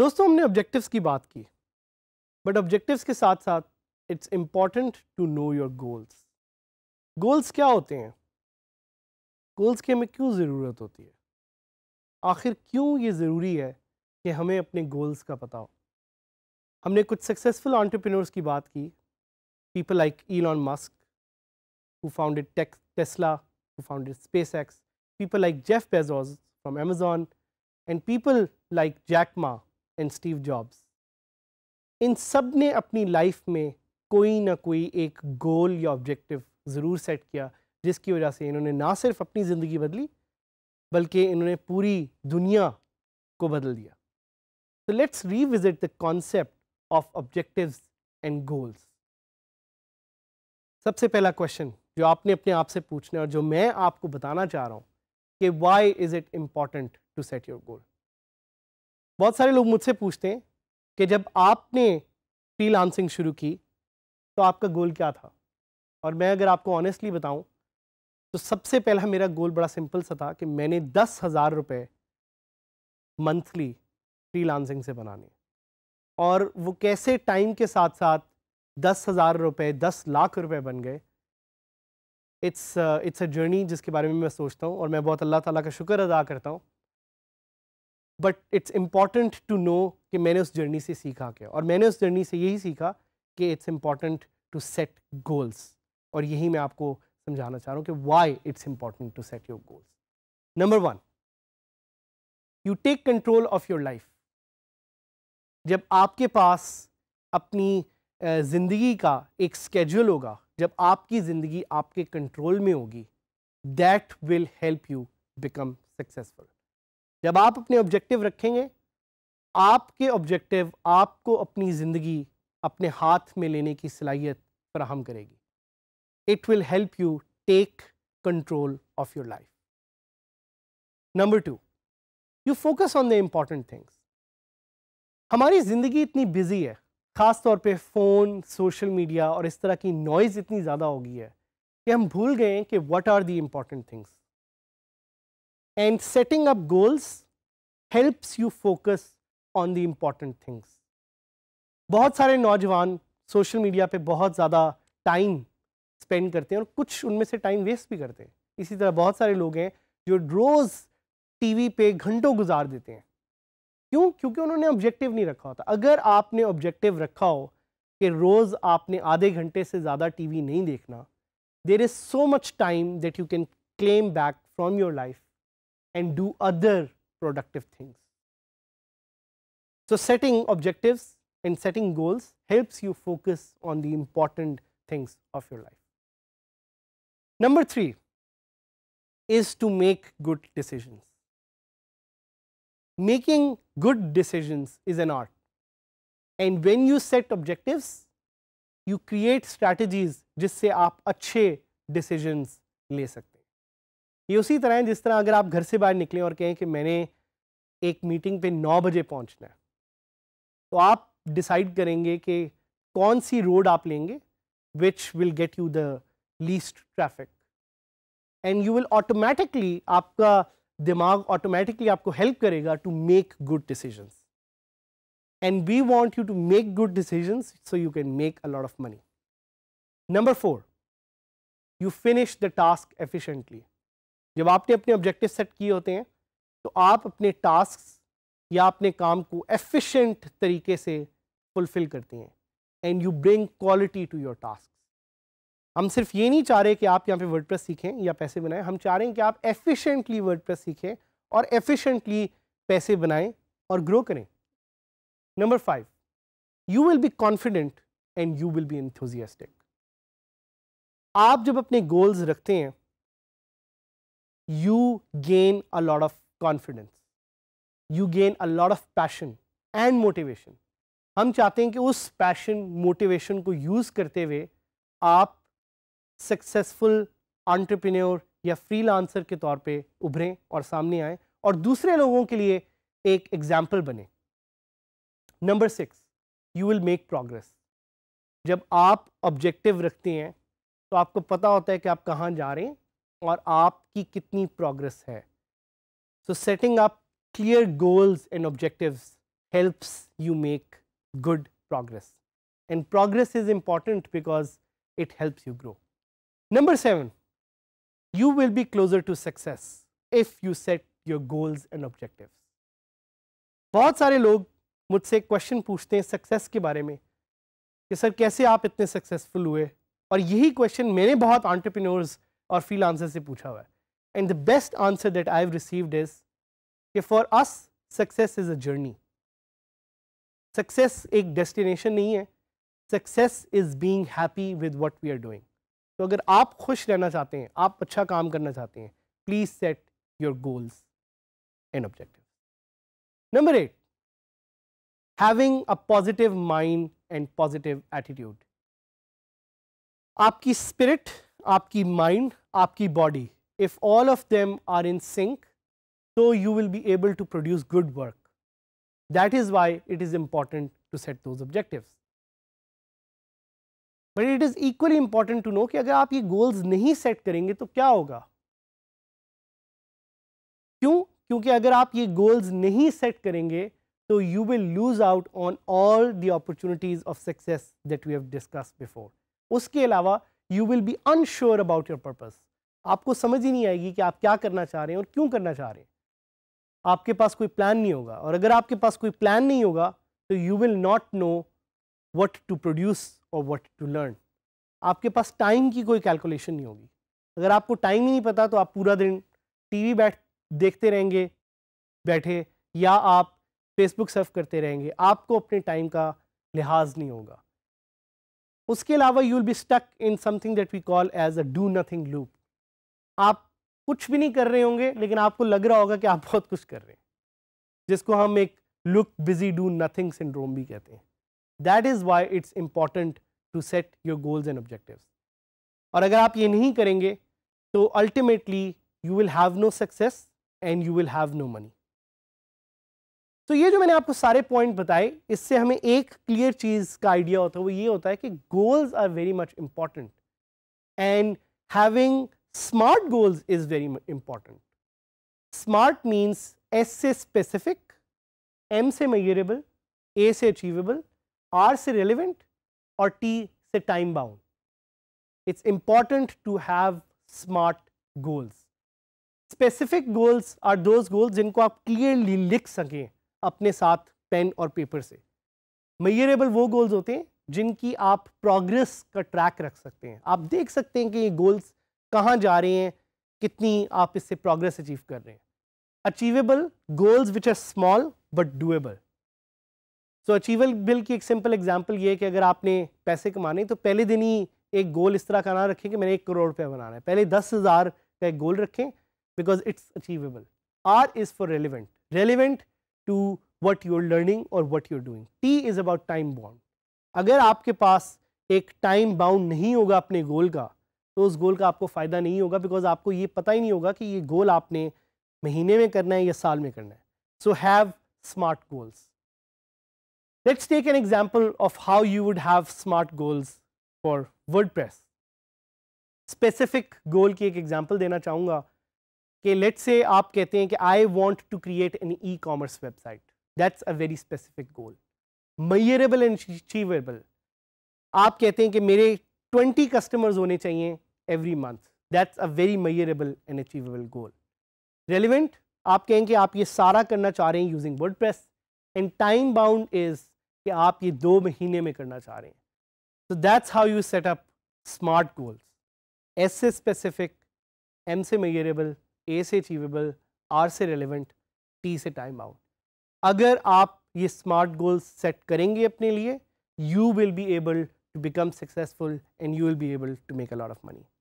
दोस्तों हमने ऑब्जेक्टिव्स की बात की बट ऑब्जेक्टिव्स के साथ साथ it's important to know your goals goals क्या होते हैं गोल्स की हमें क्यों ज़रूरत होती है आखिर क्यों ये ज़रूरी है कि हमें अपने गोल्स का पता हो हमने कुछ सक्सेसफुल ऑन्टरप्रेन्योर्स की बात की people like Elon Musk who founded tech Tesla who founded Space X people like Jeff Bezos from Amazon and people like Jack Ma and Steve Jobs इन सब ने अपनी लाइफ में कोई ना कोई एक गोल या ऑब्जेक्टिव ज़रूर सेट किया जिसकी वजह से इन्होंने ना सिर्फ अपनी ज़िंदगी बदली बल्कि इन्होंने पूरी दुनिया को बदल दिया तो let's revisit the concept of objective and goals सबसे पहला क्वेश्चन जो आपने अपने आप से पूछना है और जो मैं आपको बताना चाह रहा हूँ कि why is it important to set your goal बहुत सारे लोग मुझसे पूछते हैं कि जब आपने फ्री शुरू की तो आपका गोल क्या था और मैं अगर आपको ऑनेस्टली बताऊं तो सबसे पहला मेरा गोल बड़ा सिंपल सा था कि मैंने दस हज़ार रुपये मंथली फ्री से बनाने और वो कैसे टाइम के साथ साथ दस हज़ार रुपये दस लाख रुपये बन गए इट्स इट्स अ जर्नी जिसके बारे में मैं सोचता हूँ और मैं बहुत अल्लाह ताला का शुक्र अदा करता हूँ but it's important to know कि मैंने उस जर्नी से सीखा क्या और मैंने उस जर्नी से यही सीखा कि it's important to set goals और यही मैं आपको समझाना चाह रहा हूँ कि why it's important to set your goals number one you take control of your life जब आपके पास अपनी ज़िंदगी का एक स्केड्यूल होगा जब आपकी ज़िंदगी आपके कंट्रोल में होगी that will help you become successful जब आप अपने ऑब्जेक्टिव रखेंगे आपके ऑब्जेक्टिव आपको अपनी ज़िंदगी अपने हाथ में लेने की सलाहियत फ्राहम करेगी it will help you take control of your life. Number two you focus on the important things हमारी ज़िंदगी इतनी बिजी है ख़ास तौर पे फ़ोन सोशल मीडिया और इस तरह की नॉइज़ इतनी ज़्यादा हो गई है कि हम भूल गए कि what are the important things and setting up goals helps you focus on the important things बहुत सारे नौजवान सोशल मीडिया पे बहुत ज़्यादा टाइम स्पेंड करते हैं और कुछ उनमें से टाइम वेस्ट भी करते हैं इसी तरह बहुत सारे लोग हैं जो रोज़ टीवी पे घंटों गुजार देते हैं क्यों क्योंकि उन्होंने ऑब्जेक्टिव नहीं रखा होता अगर आपने ऑब्जेक्टिव रखा हो कि रोज़ आपने आधे घंटे से ज़्यादा टीवी नहीं देखना there is so much time that you can claim back from your life and do other productive things so setting objectives and setting goals helps you focus on the important things of your life. Number 3 is to make good decisions. Making good decisions is an art and when you set objectives, you create strategies जिससे आप अच्छे decisions ले सकते हैं ये उसी तरह है जिस तरह अगर आप घर से बाहर निकलें और कहें कि मैंने एक मीटिंग पे 9 बजे पहुंचना है तो आप डिसाइड करेंगे कि कौन सी रोड आप लेंगे which will get you the least traffic and you will automatically आपका दिमाग ऑटोमेटिकली आपको हेल्प करेगा to make good decisions and we want you to make good decisions so you can make a lot of money number four you finish the task efficiently जब आपने अपने objective set किए होते हैं तो आप अपने टास्क या अपने काम को एफिशिएंट तरीके से फुलफिल करती हैं and you bring quality to your task हम सिर्फ ये नहीं चाह रहे कि आप यहाँ पे वर्डप्रेस सीखें या पैसे बनाएं हम चाह रहे हैं कि आप एफिशिएंटली वर्डप्रेस सीखें और एफिशिएंटली पैसे बनाएं और ग्रो करें number five you will be confident and you will be enthusiastic आप जब अपने गोल्स रखते हैं you gain a lot of confidence you gain a lot of passion and motivation हम चाहते हैं कि उस पैशन मोटिवेशन को यूज़ करते हुए आप सक्सेसफुल आंट्रप्रिन्योर या फ्रीलांसर के तौर पे उभरें और सामने आएं और दूसरे लोगों के लिए एक एग्जाम्पल बने number six you will make progress जब आप ऑब्जेक्टिव रखते हैं तो आपको पता होता है कि आप कहाँ जा रहे हैं और आपकी कितनी प्रोग्रेस है so setting up clear goals and objectives helps you make good progress and progress is important because it helps you grow Number seven, you will be closer to success if you set your goals and objectives. बहुत सारे लोग मुझसे question पूछते हैं success के बारे में कि सर कैसे आप इतने सक्सेसफुल हुए और यही क्वेश्चन मैंने बहुत ऑन्टरप्रीनोर्स और फील आंसर से पूछा हुआ है and the best answer that I have received is कि for us success is a journey success एक डेस्टिनेशन नहीं है success is being happy with what we are doing तो अगर आप खुश रहना चाहते हैं आप अच्छा काम करना चाहते हैं please set your goals and objective number eight having a positive mind and positive attitude आपकी स्पिरिट आपकी माइंड आपकी body if all of them are in sync तो you will be able to produce good work that is why it is important to set those objectives but it is equally important to know कि अगर आप ये goals नहीं set करेंगे तो क्या होगा क्यों क्योंकि अगर आप ये गोल्स नहीं सेट करेंगे तो you will lose out on all the opportunities of success that we have discussed before उसके अलावा you will be unsure about your purpose आपको समझ ही नहीं आएगी कि आप क्या करना चाह रहे हैं और क्यों करना चाह रहे हैं आपके पास कोई प्लान नहीं होगा और अगर आपके पास कोई प्लान नहीं होगा तो you will not know what to produce और वट टू लर्न आपके पास टाइम की कोई कैलकुलेशन नहीं होगी अगर आपको टाइम ही नहीं पता तो आप पूरा दिन टीवी बैठ देखते रहेंगे बैठे या आप फेसबुक सर्फ करते रहेंगे आपको अपने टाइम का लिहाज नहीं होगा उसके अलावा you will be stuck in something that we call as a do nothing loop आप कुछ भी नहीं कर रहे होंगे लेकिन आपको लग रहा होगा कि आप बहुत कुछ कर रहे हैं जिसको हम एक look busy do nothing syndrome भी कहते हैं that is why it's important to set your goals and objective और अगर आप ये नहीं करेंगे तो ultimately you will have no success and you will have no money तो ये जो मैंने आपको सारे पॉइंट बताए इससे हमें एक क्लियर चीज़ का आइडिया होता है वो ये होता है कि goals are very much important and having smart goals is very important smart means S से स्पेसिफिक एम से मयरेबल ए से अचीवेबल आर से relevant और टी से time bound it's important to have smart goals specific goals are those goals जिनको आप clearly लिख सकें अपने साथ पेन और पेपर से मैयरेबल वो गोल्स होते हैं जिनकी आप प्रोग्रेस का ट्रैक रख सकते हैं आप देख सकते हैं कि ये गोल्स कहाँ जा रहे हैं कितनी आप इससे प्रोग्रेस अचीव कर रहे हैं achievable goals which are small but doable so achievable की एक सिंपल एग्जाम्पल ये है कि अगर आपने पैसे कमाने तो पहले दिन ही एक गोल इस तरह का ना रखें कि मैंने एक करोड़ रुपया बनाना है पहले दस हज़ार का एक गोल रखें because it's achievable R is for relevant relevant to what you're learning और what you're doing T is about time bound अगर आपके पास एक टाइम बाउंड नहीं होगा अपने गोल का तो उस गोल का आपको फ़ायदा नहीं होगा बिकॉज आपको ये पता ही नहीं होगा कि ये गोल आपने महीने में करना है या साल में करना है so have smart goals Let us take an example of how you would have smart goals for WordPress. Specific goal की एक एग्जांपल देना चाहूँगा कि लेट्स से आप कहते हैं कि I want to create an e commerce website that's a very specific goal measurable and achievable आप कहते हैं कि मेरे 20 कस्टमर्स होने चाहिए every month that's a very measurable and achievable goal relevant आप कहेंगे आप ये सारा करना चाह रहे हैं using word and time bound is कि आप ये दो महीने में करना चाह रहे हैं तो that's how you set up smart goals S से स्पेसिफिक एम से मेयरेबल ए से अचीवेबल आर से रेलिवेंट टी से टाइम आउट अगर आप ये स्मार्ट गोल्स सेट करेंगे अपने लिए you will be able to become successful and you will be able to make a lot of money